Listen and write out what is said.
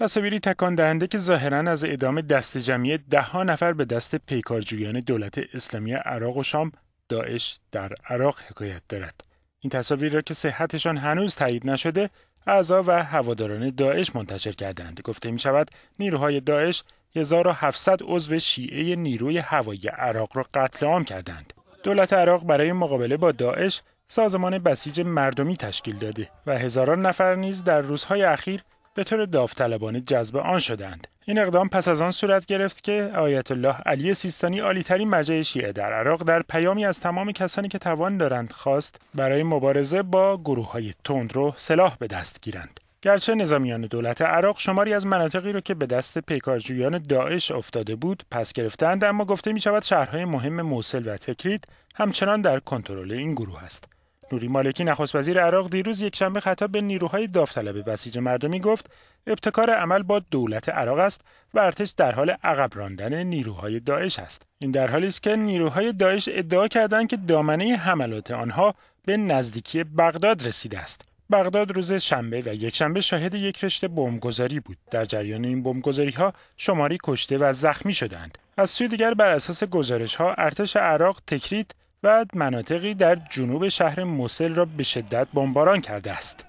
تصاویری تکان دهنده که ظاهرا از اعدام دست جمعی ده نفر به دست پیکارجویان دولت اسلامی عراق و شام داعش در عراق حکایت دارد. این تصاویر را که صحتشان هنوز تایید نشده، اعضا و هواداران داعش منتشر کردند. گفته می شود نیروهای داعش 1700 عضو شیعه نیروی هوایی عراق را قتل عام کردند. دولت عراق برای مقابله با داعش سازمان بسیج مردمی تشکیل داده و هزاران نفر نیز در روزهای اخیر به طور داوطلبانه جذب آن شدند این اقدام پس از آن صورت گرفت که آیت الله علی سیستانی عالیترین مرجع شیعه در عراق در پیامی از تمام کسانی که توان دارند خواست برای مبارزه با گروه های تندرو سلاح به دست گیرند گرچه نظامیان دولت عراق شماری از مناطقی را که به دست پیکارجویان داعش افتاده بود پس گرفتند اما گفته می شود شهرهای مهم موصل و تکرید همچنان در کنترل این گروه است نوری مالکی نخست وزیر عراق دیروز یک شنبه خطاب به نیروهای داوطلب بسیج مردمی گفت ابتکار عمل با دولت عراق است و ارتش در حال عقب راندن نیروهای داعش است این در حالی است که نیروهای داعش ادعا کردند که دامنه حملات آنها به نزدیکی بغداد رسیده است بغداد روز شنبه و یکشنبه شاهد یک رشته بمبگذاری بود در جریان این بمبگذاری ها شماری کشته و زخمی شدند از سوی دیگر بر اساس گزارش ها ارتش عراق تکرید بعد مناطقی در جنوب شهر موسل را به شدت بمباران کرده است.